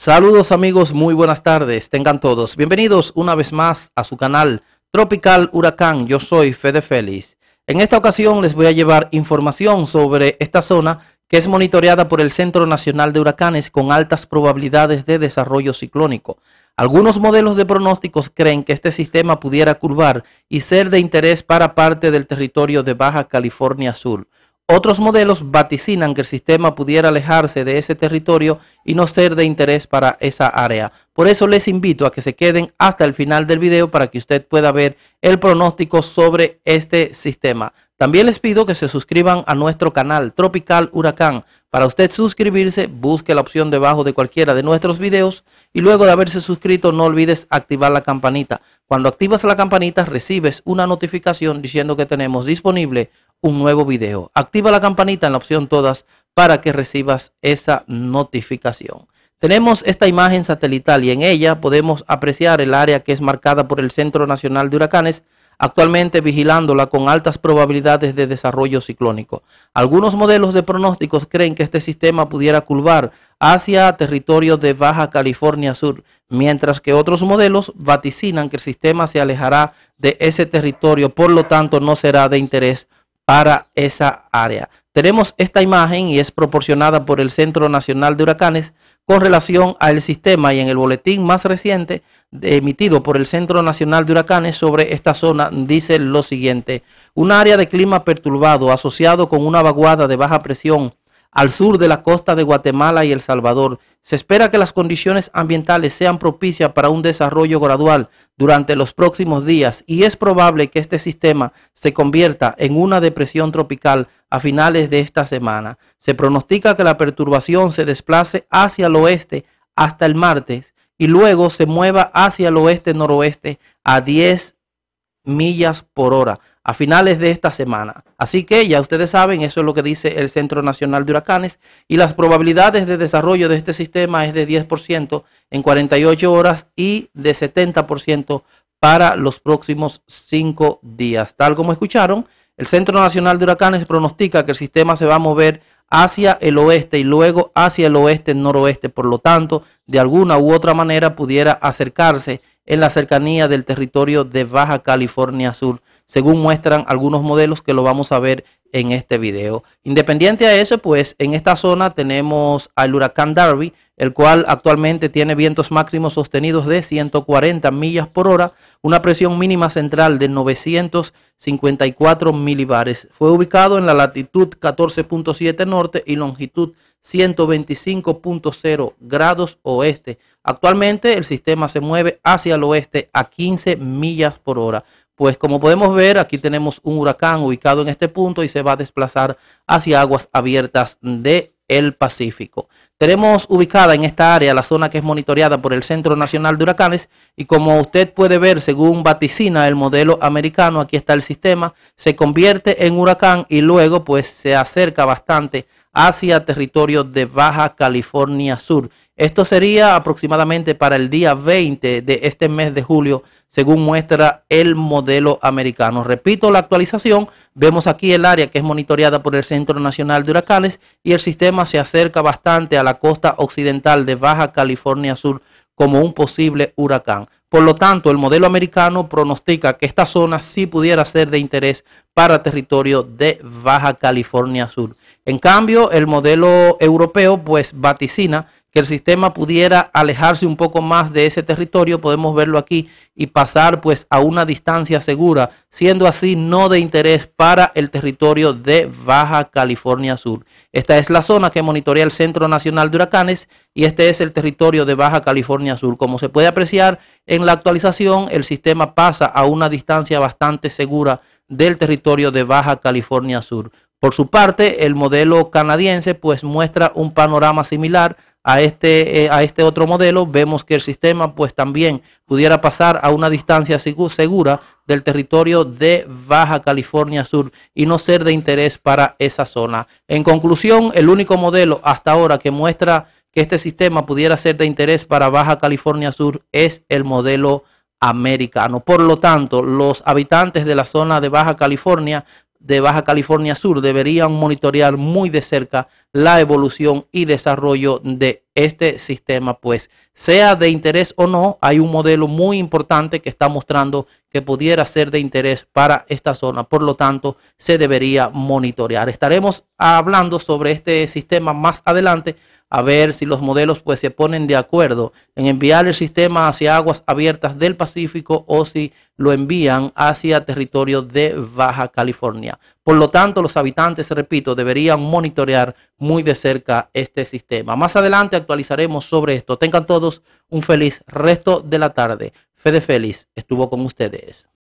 Saludos amigos, muy buenas tardes, tengan todos. Bienvenidos una vez más a su canal Tropical Huracán, yo soy Fede Félix. En esta ocasión les voy a llevar información sobre esta zona que es monitoreada por el Centro Nacional de Huracanes con altas probabilidades de desarrollo ciclónico. Algunos modelos de pronósticos creen que este sistema pudiera curvar y ser de interés para parte del territorio de Baja California Sur. Otros modelos vaticinan que el sistema pudiera alejarse de ese territorio y no ser de interés para esa área. Por eso les invito a que se queden hasta el final del video para que usted pueda ver el pronóstico sobre este sistema. También les pido que se suscriban a nuestro canal Tropical Huracán. Para usted suscribirse, busque la opción debajo de cualquiera de nuestros videos y luego de haberse suscrito no olvides activar la campanita. Cuando activas la campanita recibes una notificación diciendo que tenemos disponible un nuevo video. Activa la campanita en la opción todas para que recibas esa notificación. Tenemos esta imagen satelital y en ella podemos apreciar el área que es marcada por el Centro Nacional de Huracanes, actualmente vigilándola con altas probabilidades de desarrollo ciclónico. Algunos modelos de pronósticos creen que este sistema pudiera curvar hacia territorio de Baja California Sur, mientras que otros modelos vaticinan que el sistema se alejará de ese territorio, por lo tanto no será de interés para esa área. Tenemos esta imagen y es proporcionada por el Centro Nacional de Huracanes con relación al sistema y en el boletín más reciente emitido por el Centro Nacional de Huracanes sobre esta zona dice lo siguiente. Un área de clima perturbado asociado con una vaguada de baja presión al sur de la costa de Guatemala y El Salvador. Se espera que las condiciones ambientales sean propicias para un desarrollo gradual durante los próximos días y es probable que este sistema se convierta en una depresión tropical a finales de esta semana. Se pronostica que la perturbación se desplace hacia el oeste hasta el martes y luego se mueva hacia el oeste-noroeste a 10 millas por hora a finales de esta semana. Así que ya ustedes saben, eso es lo que dice el Centro Nacional de Huracanes y las probabilidades de desarrollo de este sistema es de 10% en 48 horas y de 70% para los próximos 5 días. Tal como escucharon, el Centro Nacional de Huracanes pronostica que el sistema se va a mover hacia el oeste y luego hacia el oeste-noroeste. Por lo tanto, de alguna u otra manera pudiera acercarse en la cercanía del territorio de Baja California Sur, según muestran algunos modelos que lo vamos a ver en este video. Independiente a eso, pues en esta zona tenemos al huracán Darby, el cual actualmente tiene vientos máximos sostenidos de 140 millas por hora, una presión mínima central de 954 milibares. Fue ubicado en la latitud 14.7 norte y longitud 125.0 grados oeste. Actualmente el sistema se mueve hacia el oeste a 15 millas por hora. Pues como podemos ver, aquí tenemos un huracán ubicado en este punto y se va a desplazar hacia aguas abiertas de el Pacífico. Tenemos ubicada en esta área la zona que es monitoreada por el Centro Nacional de Huracanes y como usted puede ver, según vaticina el modelo americano, aquí está el sistema, se convierte en huracán y luego pues se acerca bastante hacia territorio de Baja California Sur. Esto sería aproximadamente para el día 20 de este mes de julio, según muestra el modelo americano. Repito la actualización, vemos aquí el área que es monitoreada por el Centro Nacional de Huracanes y el sistema se acerca bastante a la costa occidental de Baja California Sur como un posible huracán. Por lo tanto, el modelo americano pronostica que esta zona sí pudiera ser de interés para territorio de Baja California Sur. En cambio, el modelo europeo pues vaticina el sistema pudiera alejarse un poco más de ese territorio, podemos verlo aquí, y pasar pues a una distancia segura, siendo así no de interés para el territorio de Baja California Sur. Esta es la zona que monitorea el Centro Nacional de Huracanes y este es el territorio de Baja California Sur. Como se puede apreciar en la actualización, el sistema pasa a una distancia bastante segura del territorio de Baja California Sur. Por su parte, el modelo canadiense pues muestra un panorama similar a este, eh, a este otro modelo, vemos que el sistema pues también pudiera pasar a una distancia segura del territorio de Baja California Sur y no ser de interés para esa zona. En conclusión, el único modelo hasta ahora que muestra que este sistema pudiera ser de interés para Baja California Sur es el modelo americano. Por lo tanto, los habitantes de la zona de Baja California de Baja California Sur deberían monitorear muy de cerca la evolución y desarrollo de este sistema, pues sea de interés o no, hay un modelo muy importante que está mostrando que pudiera ser de interés para esta zona, por lo tanto se debería monitorear. Estaremos hablando sobre este sistema más adelante, a ver si los modelos pues se ponen de acuerdo en enviar el sistema hacia aguas abiertas del Pacífico o si lo envían hacia territorio de Baja California. Por lo tanto, los habitantes, repito, deberían monitorear muy de cerca este sistema. Más adelante actualizaremos sobre esto. Tengan todos un feliz resto de la tarde. Fede Félix estuvo con ustedes.